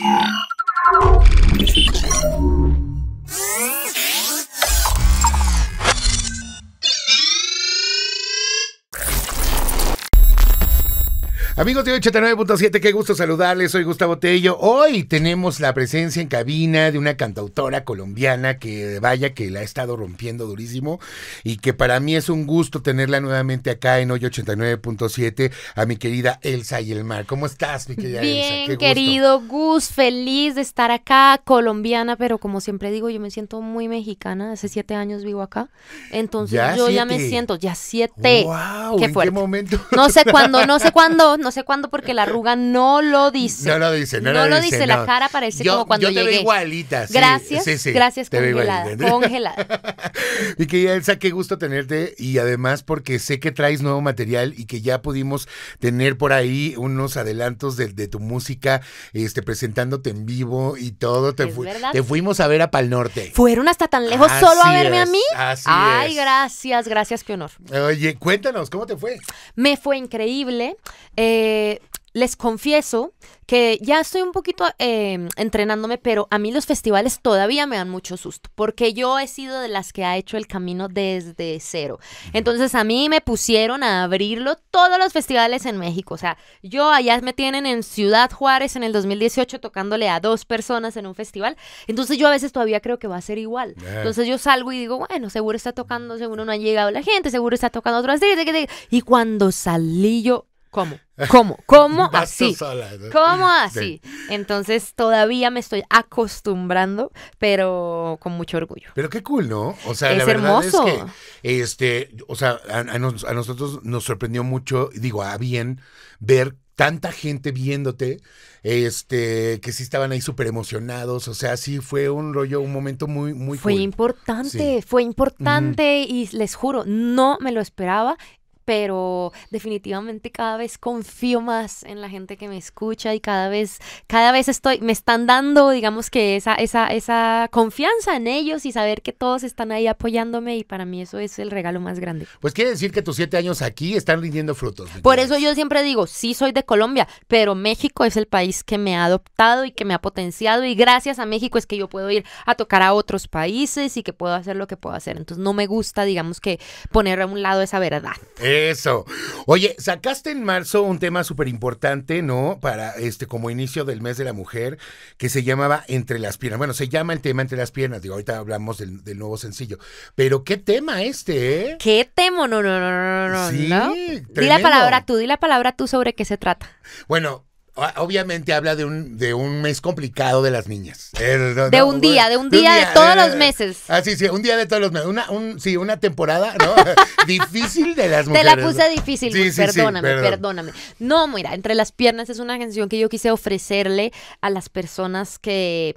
Yeah. Amigos de 89.7, qué gusto saludarles. Soy Gustavo Tello. Hoy tenemos la presencia en cabina de una cantautora colombiana que vaya que la ha estado rompiendo durísimo y que para mí es un gusto tenerla nuevamente acá en hoy 89.7 a mi querida Elsa Yelmar. ¿Cómo estás, mi querida Elsa? Bien querido Gus, feliz de estar acá, colombiana, pero como siempre digo, yo me siento muy mexicana. Hace siete años vivo acá. Entonces yo ya me siento, ya siete. qué momento? No sé cuándo, no sé cuándo, no sé cuando porque la arruga no lo dice. No lo dice, no, lo, dice. La cara parece como cuando yo te Veo gracias, sí, sí, gracias, congelada, y que Elsa, qué gusto tenerte y además porque sé que traes nuevo material y que ya pudimos tener por ahí unos adelantos de, tu música, este, presentándote en vivo y todo. Te, te fuimos a ver a Pal Norte. Fueron hasta tan lejos solo a verme a mí. Ay, gracias, gracias, qué honor. Oye, cuéntanos, ¿cómo te fue? Me fue increíble. Eh, eh, les confieso que ya estoy un poquito em, entrenándome, pero a mí los festivales todavía me dan mucho susto, porque yo he sido de las que ha hecho el camino desde cero. Entonces a mí me pusieron a abrirlo todos los festivales en México. O sea, yo allá me tienen en Ciudad Juárez en el 2018 tocándole a dos personas en un festival. Entonces yo a veces todavía creo que va a ser igual. Eh. Entonces yo salgo y digo, bueno, seguro está tocando, seguro no ha llegado la gente, seguro está tocando otras. Y cuando salí yo ¿Cómo? ¿Cómo? ¿Cómo así? ¿Cómo así? Entonces todavía me estoy acostumbrando, pero con mucho orgullo. Pero qué cool, ¿no? O sea, es la verdad es que, este, o sea, a, nosotros nos sorprendió mucho, digo, a bien ver tanta gente viéndote, este, que sí estaban ahí súper emocionados, o sea, sí fue un rollo, un momento muy, muy Fue importante, fue importante y les juro, no me lo esperaba pero definitivamente cada vez confío más en la gente que me escucha y cada vez, cada vez estoy, me están dando, digamos que esa, esa, esa confianza en ellos y saber que todos están ahí apoyándome y para mí eso es el regalo más grande. Pues quiere decir que tus siete años aquí están rindiendo frutos. Por eso yo siempre digo, sí soy de Colombia, pero México es el país que me ha adoptado y que me ha potenciado y gracias a México es que yo puedo ir a tocar a otros países y que puedo hacer lo que puedo hacer. Entonces no me gusta, digamos que poner a un lado esa verdad. Eh, eso. Oye, sacaste en marzo un tema súper importante, ¿no? Para este, como inicio del mes de la mujer, que se llamaba Entre las piernas. Bueno, se llama el tema Entre las piernas, digo, ahorita hablamos del, nuevo sencillo. Pero qué tema este, ¿eh? ¿Qué tema? No, no, no, no, no. Sí, ¿no? Di la palabra tú, di la palabra tú sobre qué se trata. Bueno, Ah, obviamente habla de un, de un mes complicado de las niñas. Eh, de, un día, de un día, de todos eh, los meses. Ah, sí, sí, un día de todos los meses. Una, sí, una temporada, ¿no? difícil de las mujeres. Te la puse difícil, perdóname, perdóname. No, mira, Entre las piernas es una canción que yo quise ofrecerle a las personas que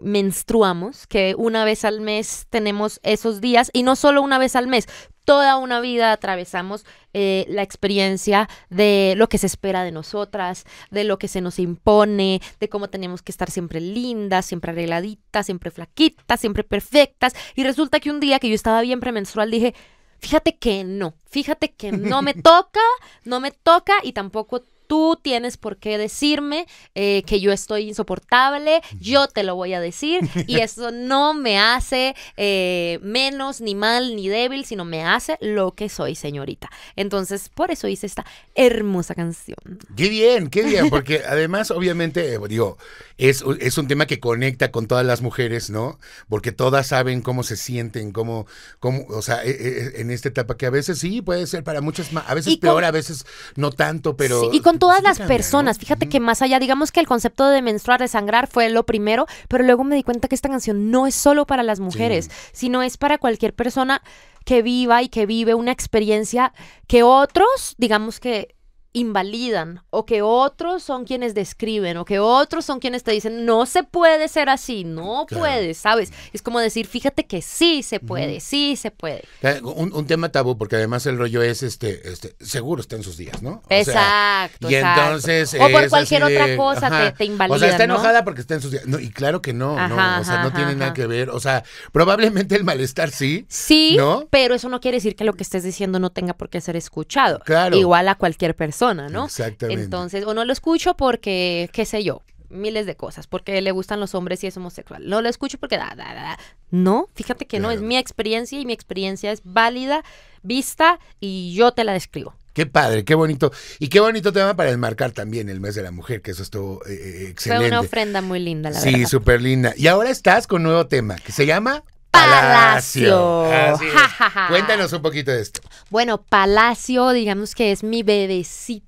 menstruamos, que una vez al mes tenemos esos días, y no solo una vez al mes, toda una vida atravesamos eh, la experiencia de lo que se espera de nosotras, de lo que se nos impone, de cómo tenemos que estar siempre lindas, siempre arregladitas, siempre flaquitas, siempre perfectas. Y resulta que un día que yo estaba bien premenstrual dije, fíjate que no, fíjate que no me toca, no me toca y tampoco tú tienes por qué decirme eh, que yo estoy insoportable, yo te lo voy a decir y eso no me hace eh, menos ni mal ni débil, sino me hace lo que soy, señorita. Entonces, por eso hice esta hermosa canción. Qué bien, qué bien, porque además, obviamente, eh, digo, es, un tema que conecta con todas las mujeres, ¿no? Porque todas saben cómo se sienten, cómo, cómo o sea, e, e, e, en esta etapa que a veces sí puede ser para muchas, más, a veces peor, a veces no tanto, pero todas las personas. Fíjate que más allá, digamos que el concepto de menstruar, de sangrar fue lo primero, pero luego me di cuenta que esta canción no es solo para las mujeres, sino es para cualquier persona que viva y que vive una experiencia que otros, digamos que invalidan o que otros son quienes describen o que otros son quienes te dicen no se puede ser así, no puedes, ¿sabes? Es como decir, fíjate que sí se puede, sí se puede. Eh, un, tema tabú porque además el rollo es este este seguro está en sus días, ¿no? exacto. y entonces o por cualquier otra cosa te, te, invalidan. O sea, está enojada porque está en sus días. y claro que no, no, o sea, no tiene nada que ver, o sea, probablemente el malestar sí. Sí, pero eso no quiere decir que lo que estés diciendo no tenga por qué ser escuchado. Claro. Igual a cualquier persona Exactamente. Entonces, o no lo escucho porque, qué sé yo, miles de cosas, porque le gustan los hombres y es homosexual. No lo escucho porque da, da, da. No, fíjate que no, es mi experiencia y mi experiencia es válida, vista y yo te la describo. Qué padre, qué bonito. Y qué bonito tema para enmarcar también el mes de la mujer, que eso estuvo excelente. Eh, eh, Fue una ofrenda muy linda, la sí, verdad. Sí, súper linda. Y ahora estás con un nuevo tema, que se llama... Palacio. Cuéntanos un poquito de esto. Bueno, Palacio, digamos que es mi bebecito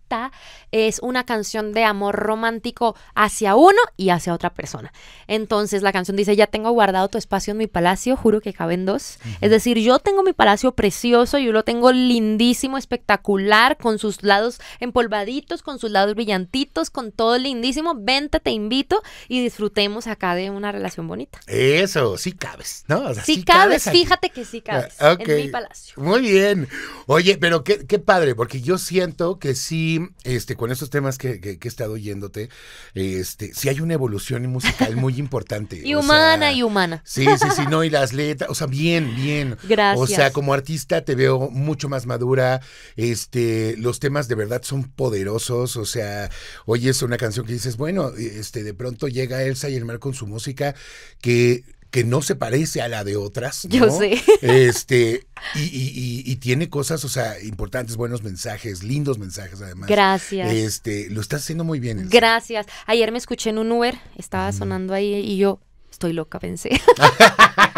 es una canción de amor romántico hacia uno y hacia otra persona. Entonces la canción dice, ya tengo guardado tu espacio en mi palacio, juro que caben dos. Es decir, yo tengo mi palacio precioso, yo lo tengo lindísimo, espectacular, con sus lados empolvaditos, con sus lados brillantitos, con todo lindísimo. Vente, te invito y disfrutemos acá de una relación bonita. Eso, sí cabes, ¿no? sí, cabes, fíjate que sí cabes ah, en mi palacio. Muy bien. Oye, pero qué, qué padre, porque yo siento que sí este, con estos temas que, he estado oyéndote, este, hay una evolución musical muy importante. y humana y humana. Sí, sí, sí, no, y las letras, o sea, bien, bien. Gracias. O sea, como artista te veo mucho más madura, este, los temas de verdad son poderosos, o sea, oyes una canción que dices, bueno, este, de pronto llega Elsa y el mar con su música que que no se parece a la de otras. ¿no? Yo sé. Este, y, y, tiene cosas, o sea, importantes, buenos mensajes, lindos mensajes además. Gracias. Este, lo estás haciendo muy bien. Gracias. Ayer me escuché en un Uber, estaba sonando ahí y yo, estoy loca, pensé.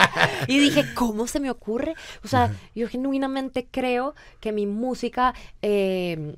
y dije, ¿cómo se me ocurre? O sea, yo genuinamente creo que mi música eh,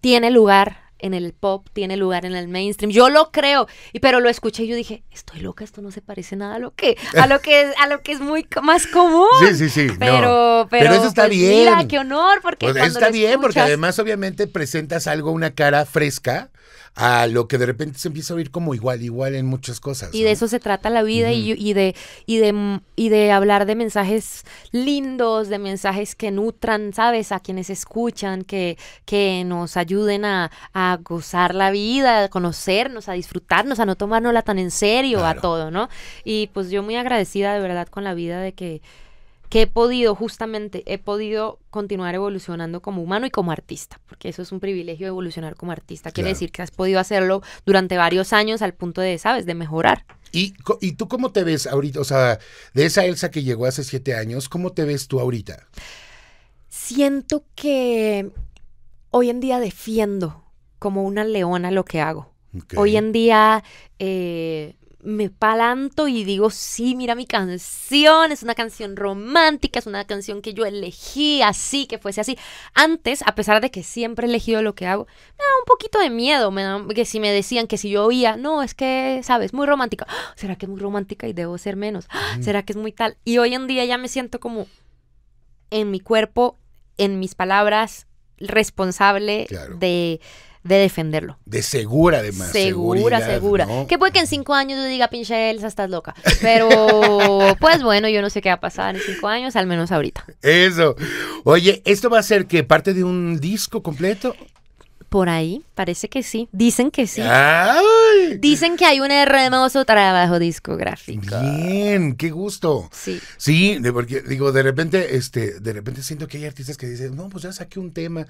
tiene lugar en el pop, tiene lugar en el mainstream. Yo lo creo, y, pero lo escuché y yo dije, estoy loca, esto no se parece nada a lo que, a lo que es, a lo que es muy más común. Sí, sí, sí. Pero, pero, eso está pues, bien. Mira, qué honor, porque pues, está bien, porque además obviamente presentas algo, una cara fresca a lo que de repente se empieza a oír como igual, igual en muchas cosas. Y de eso se trata la vida y, de, y, de, y de hablar de mensajes lindos, de mensajes que nutran, ¿sabes? A quienes escuchan, que, que nos ayuden a, a gozar la vida, a conocernos, a disfrutarnos, a no tomárnosla tan en serio, a todo, ¿no? Y pues yo muy agradecida de verdad con la vida de que que he podido justamente, he podido continuar evolucionando como humano y como artista, porque eso es un privilegio evolucionar como artista. Quiere decir que has podido hacerlo durante varios años al punto de, sabes, de mejorar. ¿Y, ¿Y tú cómo te ves ahorita? O sea, de esa Elsa que llegó hace siete años, ¿cómo te ves tú ahorita? Siento que hoy en día defiendo como una leona lo que hago. Hoy en día eh, me palanto y digo, sí, mira mi canción, es una canción romántica, es una canción que yo elegí así, que fuese así. Antes, a pesar de que siempre he elegido lo que hago, me da un poquito de miedo, me que si me decían que si yo oía, no, es que, sabes, muy romántica, ¡Ah! ¿será que es muy romántica y debo ser menos? ¡Ah! ¿Será que es muy tal? Y hoy en día ya me siento como en mi cuerpo, en mis palabras, responsable de de defenderlo. De segura, además. Segura, segura. Que puede que en cinco años yo diga, pinche Elsa, estás loca. Pero, pues bueno, yo no sé qué va a pasar en cinco años, al menos ahorita. Eso. Oye, ¿esto va a ser que parte de un disco completo? Por ahí, parece que sí. Dicen que sí. ¡Ay! Dicen que hay un hermoso trabajo discográfico. Bien, qué gusto. Sí. Sí, porque digo, de repente, este, de repente siento que hay artistas que dicen, no, pues ya saqué un tema,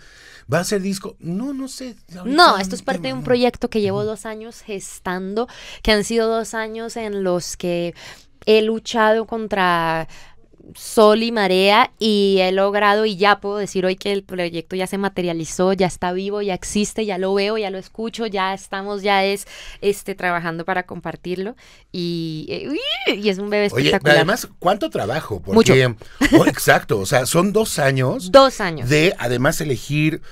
va a ser disco. No, no sé. No, esto es parte de un proyecto que llevo dos años gestando, que han sido dos años en los que he luchado contra sol y marea y he logrado y ya puedo decir hoy que el proyecto ya se materializó, ya está vivo, ya existe, ya lo veo, ya lo escucho, ya estamos, ya es este trabajando para compartirlo y, eh, y es un bebé espectacular. Oye, además, ¿cuánto trabajo? Porque, Mucho. Oh, exacto, o sea, son dos años. Dos años. De además elegir,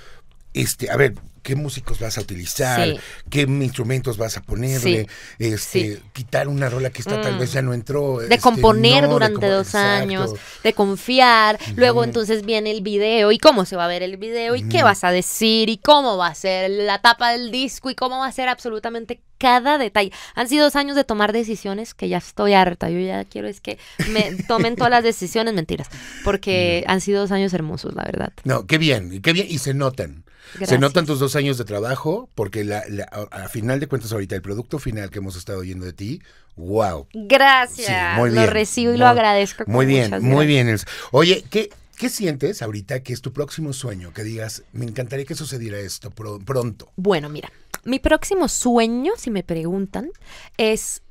este, a ver, qué músicos vas a utilizar, qué instrumentos vas a ponerle, este, quitar una rola que está tal vez mm. ya no entró. De este, componer durante dos años, de confiar, luego entonces viene el video y cómo se va a ver el video y qué vas a decir y cómo va a ser la tapa del disco y cómo va a ser absolutamente cada detalle. Han sido dos años de tomar decisiones que ya estoy harta. Yo ya quiero es que me tomen todas las decisiones mentiras, porque han sido dos años hermosos, la verdad. No, qué bien, qué bien y se notan. Se notan tus dos años de trabajo, porque la, a final de cuentas ahorita el producto final que hemos estado oyendo de ti, wow. Gracias. Lo recibo y lo agradezco. Muy bien, muy bien. Oye, ¿qué, sientes ahorita que es tu próximo sueño? Que digas, me encantaría que sucediera esto pronto. Bueno, mira, mi próximo sueño, si me preguntan, es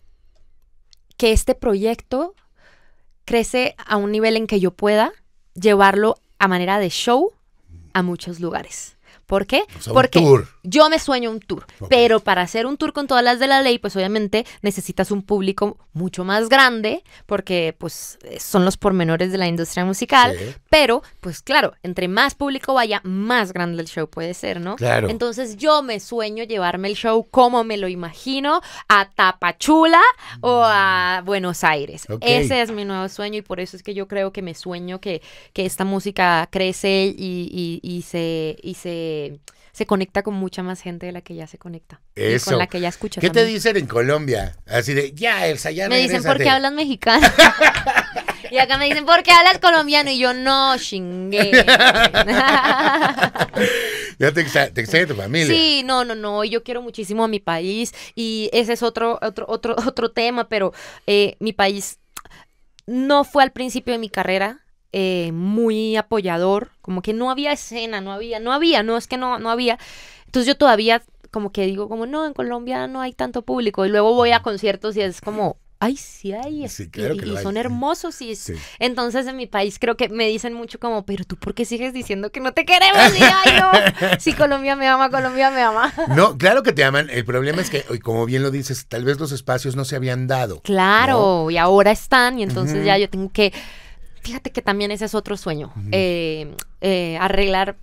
que este proyecto crece a un nivel en que yo pueda llevarlo a manera de show a muchos lugares. ¿Por qué? Porque yo me sueño un tour, pero para hacer un tour con todas las de la ley, pues obviamente necesitas un público mucho más grande, porque pues son los pormenores de la industria musical, pero pues claro, entre más público vaya, más grande el show puede ser, ¿no? Claro. Entonces yo me sueño llevarme el show como me lo imagino, a Tapachula o mm. a Buenos Aires. Ese es mi nuevo sueño y por eso es que yo creo que me sueño que, esta música crece se... Y se se, conecta con mucha más gente de la que ya se conecta. Eso. con la que ya escucha. ¿Qué te dicen en Colombia? Así de, ya, Elsa, ya Me dicen, ¿por qué hablas mexicano? y acá me dicen, ¿por qué hablas colombiano? Y yo, no, chingue. ya te, te tu familia. Sí, no, no, no. Yo quiero muchísimo a mi país. Y ese es otro, otro, otro, otro tema, pero eh, mi país no fue al principio de mi carrera eh, muy apoyador, como que no había escena, no había, no había, no es que no, no había. Entonces yo todavía como que digo como no, en Colombia no hay tanto público y luego voy a conciertos y es como, ay, sí hay, sí, claro y, son hermosos. Y Entonces en mi país creo que me dicen mucho como, pero tú por qué sigues diciendo que no te queremos? si Colombia me ama, Colombia me ama. No, claro que te aman. El problema es que, como bien lo dices, tal vez los espacios no se habían dado. Claro, y ahora están y entonces ya yo tengo que fíjate que también ese es otro sueño, eh, eh, arreglar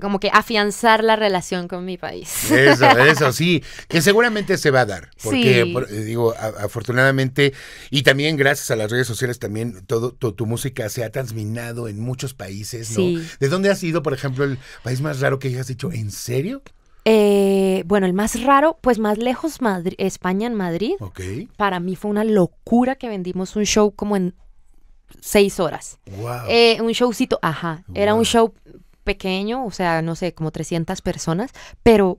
como que afianzar la relación con mi país. Eso, eso, sí, que seguramente se va a dar, porque eh, digo, afortunadamente, y también gracias a las redes sociales también, todo, tu música se ha transminado en muchos países, Sí. ¿De dónde has ido, por ejemplo, el país más raro que hayas dicho, ¿en serio? bueno, el más raro, pues más lejos, España en Madrid. Okay. Para mí fue una locura que vendimos un show como en seis horas. Wow. Eh, un showcito, ajá. Era un show pequeño, o sea, no sé, como 300 personas, pero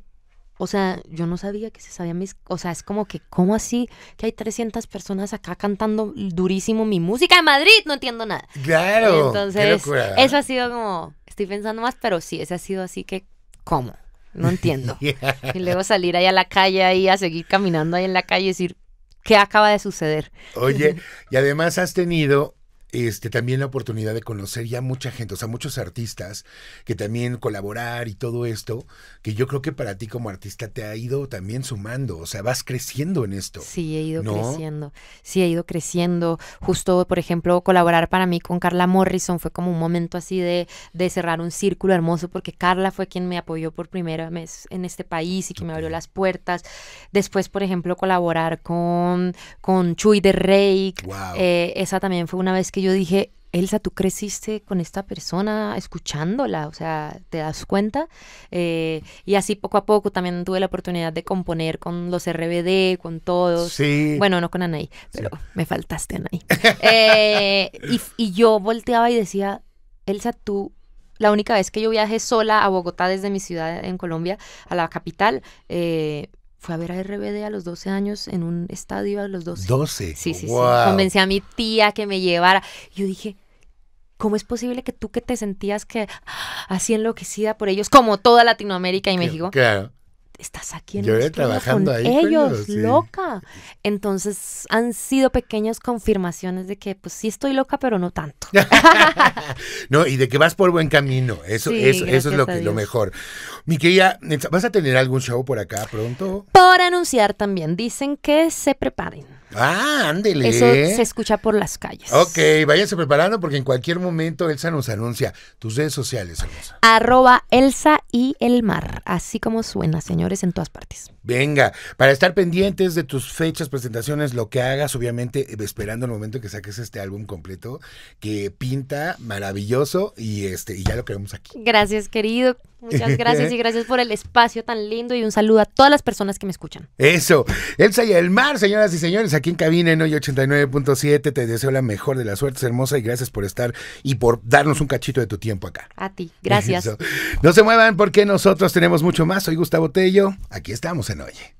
o sea, yo no sabía que se sabían mis... O sea, es como que, ¿cómo así? Que hay 300 personas acá cantando durísimo mi música en Madrid. No entiendo nada. Claro. Entonces, eso ha sido como... Estoy pensando más, pero sí, eso ha sido así que... ¿Cómo? No entiendo. Y luego salir ahí a la calle, ahí a seguir caminando ahí en la calle y decir, ¿qué acaba de suceder? Oye, y además has tenido este, también la oportunidad de conocer ya mucha gente, o sea, muchos artistas que también colaborar y todo esto, que yo creo que para ti como artista te ha ido también sumando, o sea, vas creciendo en esto. Sí, he ido creciendo, sí, he ido creciendo. Justo, por ejemplo, colaborar para mí con Carla Morrison fue como un momento así de, cerrar un círculo hermoso, porque Carla fue quien me apoyó por primera vez en este país y que me abrió las puertas. Después, por ejemplo, colaborar con, con Chuy de Rey, wow. Eh, esa también fue una vez que yo dije, Elsa, tú creciste con esta persona escuchándola, o sea, te das cuenta. Eh, y así poco a poco también tuve la oportunidad de componer con los RBD, con todos. Bueno, no con Anaí, pero me faltaste, Anaí. Eh, y, yo volteaba y decía, Elsa, tú la única vez que yo viajé sola a Bogotá desde mi ciudad en Colombia a la capital, eh, fue a ver a RBD a los 12 años en un estadio a los 12. 12. Sí, sí, sí. Convencí a mi tía que me llevara. Yo dije, ¿cómo es posible que tú que te sentías que así enloquecida por ellos, como toda Latinoamérica y México, claro estás aquí en Yo la trabajando con ellos, loca. Entonces han sido pequeñas confirmaciones de que pues sí estoy loca, pero no tanto. no, y de que vas por buen camino. Eso, eso, es lo, que, lo mejor. Mi querida, ¿vas a tener algún show por acá pronto? Por anunciar también. Dicen que se preparen. Ah, ándele. Eso se escucha por las calles. Ok, váyanse preparando porque en cualquier momento Elsa nos anuncia tus redes sociales, Arroba Elsa y el mar. Así como suena, señores, en todas partes. Venga, para estar pendientes de tus fechas, presentaciones, lo que hagas, obviamente eh, esperando el momento que saques este álbum completo que pinta maravilloso y este y ya lo queremos aquí. Gracias, querido. Muchas gracias y gracias por el espacio tan lindo y un saludo a todas las personas que me escuchan. Eso, Elsa y el mar, señoras y señores, aquí en cabina en hoy 89.7, te deseo la mejor de las suertes, hermosa, y gracias por estar y por darnos un cachito de tu tiempo acá. A ti, gracias. No se muevan porque nosotros tenemos mucho más. Soy Gustavo Tello, aquí estamos en oye.